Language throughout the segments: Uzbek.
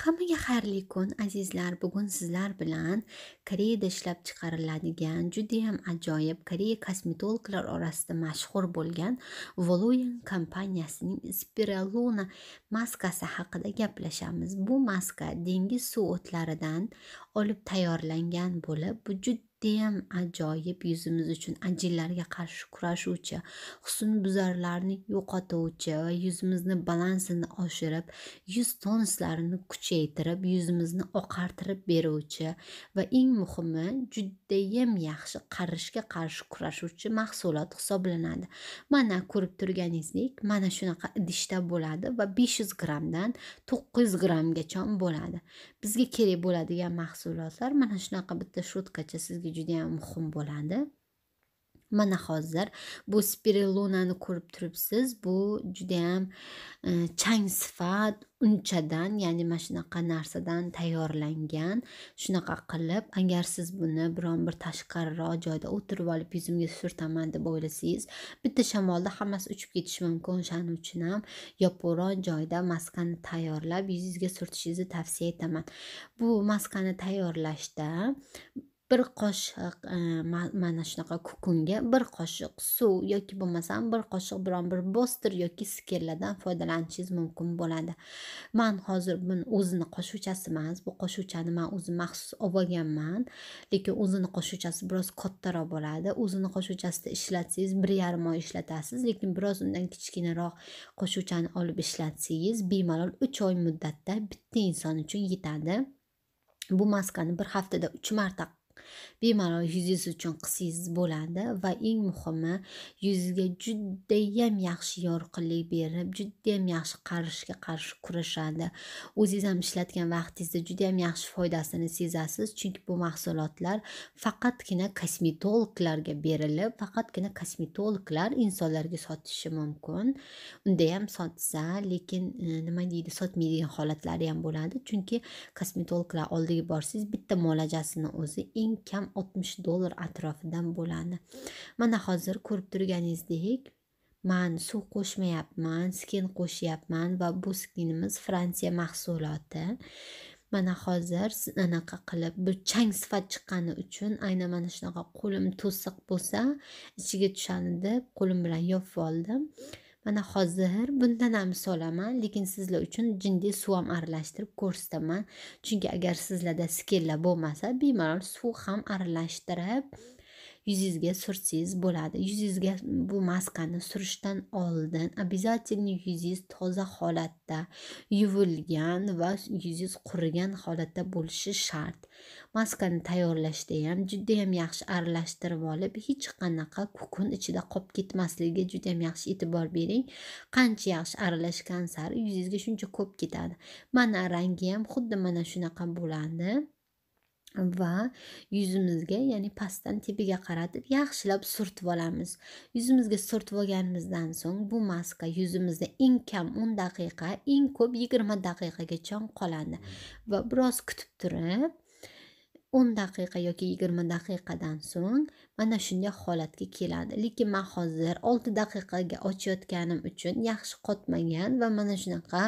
Hammaga xayrli kun azizlar. Bugun sizlar bilan Koreyada ishlab chiqariladigan juda ham ajoyib Koreya kosmetologlar orasida mashhur bo'lgan Voluyen kompaniyasining Spiraluna maskasi haqida gaplashamiz. Bu maska dengiz suv o'tlaridan olib tayyorlangan bo'lib, bu juda judayam ajoyib yuzimiz uchun ajinlarga qarshi kurashuvchi husnbuzarlarni yo'qotuvchi va yuzimizni balansini oshirib yuz tonuslarini kuchaytirib yuzimizni oqartirib beruvchi va eng muhimi judayam yaxshi qarishga qarshi kurashuvchi mahsulot hisoblanadi mana ko'rib turganingizdek mana shunaqa idishda bo'ladi va besh yuz grammdan to'qqiz yuz grammgacha bo'ladi bizga kerak bo'ladigan mahsulotlar mana shunaqa bitta sho'tkacha sizga juda yam muhim bo'ladi mana hozir bu spirilunani ko'rib turibsiz bu juda yam e, chang sifat unchadan ya'ni mana shunaqa narsadan tayyorlangan shunaqa qilib agar siz buni biron bir tashqariroq joyda o'tirib olib yuzimga surtaman deb o'ylasangiz bitta shamolda hammasi uchib ketishi mumkin o'shaning uchun ham yopiqroq joyda maskani tayyorlab yuzingizga surtishingizni tavsiya etaman bu maskani tayyorlashda bir qoshiq e, mana shunaqa kukunga bir qoshiq suv yoki bo'lmasam bir qoshiq biron bir bostir yoki skerlardan foydalanishingiz mumkin bo'ladi man hozir buni o'zini qo'shuvchasi emas bu qo'shuvchani man o'zim maxsus olib olganman lekin o'zini qo'shuvchasi biroz kattaroq bo'ladi o'zini qo'shuvchasida ishlatsangiz bir yarim oy ishlatasiz lekin biroz undan kichkinaroq qo'shuvchani olib ishlatsangiz bemalol uch oy muddatda bitta inson uchun yetadi bu maskani bir haftada uch marta bemalol yuzingiz uchun qilsangiz bo'ladi va eng muhimi yuzga judayam yaxshi yorqinlik berib judayam yaxshi qarishga qarshi kurashadi o'zingiz ham ishlatgan vaqtingizda judayam yaxshi foydasini sezasiz chunki bu mahsulotlar faqatgina kosmetologlarga berilib faqatgina kosmetologlar insonlarga sotishi mumkin unda ham sotsa lekin e, nima deydi sotmaydigan holatlari ham bo'ladi chunki kosmetologlar oldiga borsangiz bitta muolajasini o'zi eng kam 60 dollar atrofidan bo'ladi mana hozir ko'rib turganingizdek man suv qo'shmayapman skin qo'shyapman va bu skinimiz fransiya mahsuloti mana hozir anaqa qilib bir chang sifat chiqqani uchun aynan mana shunaqa qo'lim to'siq bo'lsa ichiga tushadi deb qo'lim bilan yopib oldim mana hozir bundan ham solaman lekin sizlar uchun jindiy suv ham aralashtirib ko'rsataman chunki agar sizlarda skellar bo'lmasa bemalol suv ham aralashtirib yuzingizga sursangiz bo'ladi yuzingizga bu maskani surishdan oldin обязательно yuzingiz toza holatda yuvilgan va yuzingiz qurigan holatda bo'lishi shart maskani tayyorlashda ham judayam yaxshi aralashtirib olib hech qanaqa kukun ichida qolib ketmasligiga judayam yaxshi e'tibor bering qancha yaxshi aralashgan sari yuzingizga shuncha ko'p ketadi mana rangi ham xuddi mana shunaqa bo'ladi va yuzimizga ya'ni pastdan tepaga qaratib yaxshilab surtib olamiz yuzimizga surtib olganimizdan so'ng bu maska yuzimizda eng kam o'n daqiqa eng ko'p yigirma daqiqagacha qoladi va biroz kutib turib o'n daqiqa yoki yigirma daqiqadan so'ng mana shunday holatga keladi lekin man hozir olti daqiqaga ochayotganim uchun yaxshi qotmagan va mana shunaqa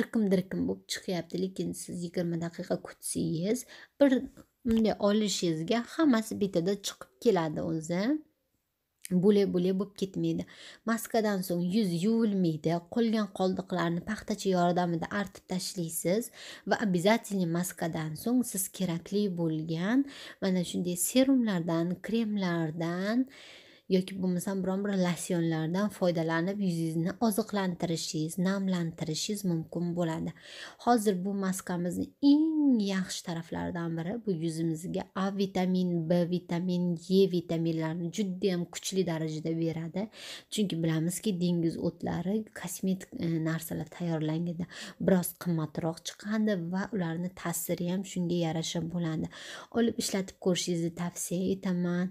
irqim dirkim bo'lib chiqyapti lekin siz yigirma daqiqa kutsangiz bir bunday olishingizga hammasi bittada chiqib keladi o'zi bo'le bo'le bo'lib ketmaydi maskadan so'ng yuz yuvilmaydi qolgan qoldiqlarni paxtacha yordamida artib tashlaysiz va обязательно maskadan so'ng siz kerakli bo'lgan mana shunday serumlardan kremlardan yoki bo'lmasam biron bir losyonlardan foydalanib yuzingizni oziqlantirishingiz namlantirishingiz mumkin bo'ladi hozir bu maskamizni eng yaxshi taraflaridan biri bu yuzimizga a vitamin b vitamin e vitaminlarni judayam kuchli darajada beradi chunki bilamizki dengiz o'tlari kosmetik e, narsalar tayyorlanganda biroz qimmatroq chiqadi va ularni ta'siri ham shunga yarasha bo'ladi olib ishlatib ko'rishingizni tavsiya etaman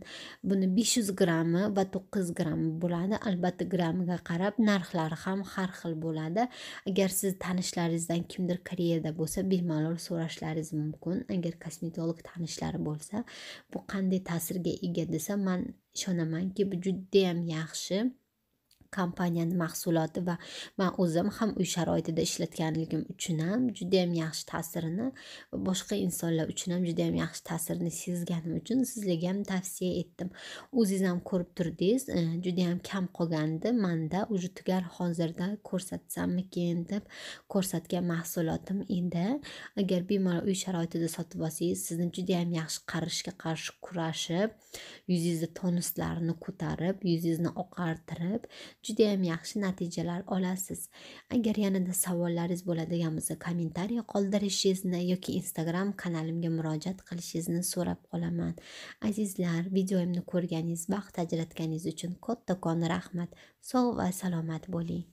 buni besh yuz grammi va to'qqiz grammi bo'ladi albatta grammiga qarab narxlari ham har xil bo'ladi agar siz tanishlaringizdan kimdir koreyada bo'lsa bemalol so'rashlari qilishlaringiz mumkin agar kosmetolog tanishlari bo'lsa bu qanday ta'sirga ega desa man ishonamanki bu judayam yaxshi kompaniyani mahsuloti va man o'zim ham uy sharoitida ishlatganligim uchun ham judayam yaxshi ta'sirini boshqa insonlar uchun ham judayam yaxshi ta'sirini sezganim uchun sizlarga ham tavsiya etdim o'zingiz ham ko'rib turdingiz e, judayam kam qolgandi manda уже tugal hozirda ko'rsatsammikin deb ko'rsatgan mahsulotim edi agar bemalol uy sharoitida sotib olsangiz sizni judayam yaxshi qarishga qarshi kurashib yuzingizni tonuslarini ko'tarib yuzingizni oqartirib judayam yaxshi natijalar olasiz agar yanada savollaringiz bo'ladigan bo'lsa kommentariy qoldirishingizni yoki instagram kanalimga murojaat qilishingizni so'rab qolaman azizlar videomni ko'rganingiz vaqt ajratganingiz uchun kattakon rahmat sog' va salomat bo'ling